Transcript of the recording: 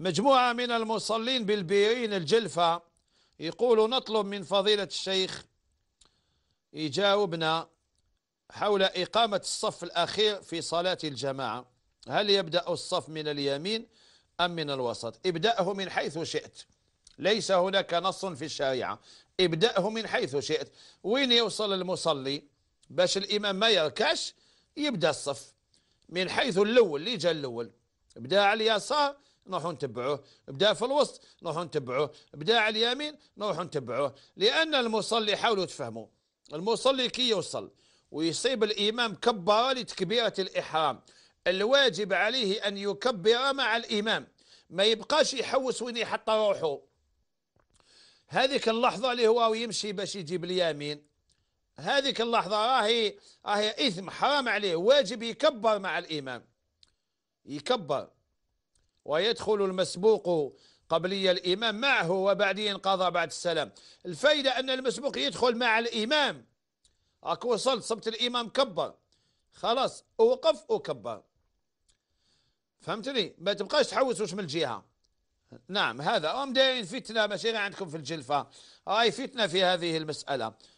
مجموعة من المصلين بالبيرين الجلفة يقولوا نطلب من فضيلة الشيخ يجاوبنا حول إقامة الصف الأخير في صلاة الجماعة هل يبدأ الصف من اليمين أم من الوسط ابدأه من حيث شئت ليس هناك نص في الشريعة ابدأه من حيث شئت وين يوصل المصلي باش الإمام ما يركش يبدأ الصف من حيث الأول اللي جا الأول بدا على اليسار نروحوا نتبعوه بدا في الوسط نروحوا نتبعوه بدا على اليمين نروحوا نتبعوه لأن المصلي حاولوا تفهموا المصلي كي يوصل ويصيب الإمام كبر لتكبيرة الإحرام الواجب عليه أن يكبر مع الإمام ما يبقاش يحوس وين يحط روحه هذيك اللحظة اللي هو يمشي باش يجيب اليمين هذيك اللحظة راهي راهي إثم حرام عليه واجب يكبر مع الإمام يكبر ويدخل المسبوق قبلي الإمام معه وبعدين انقضى بعد السلام الفايدة أن المسبوق يدخل مع الإمام أك وصلت صبت الإمام كبر خلاص أوقف وكبر فهمتني ما تبقاش تحوس واش من الجهة نعم هذا هم دايرين فتنة ماشي غير عندكم في الجلفة هاي فتنة في هذه المسألة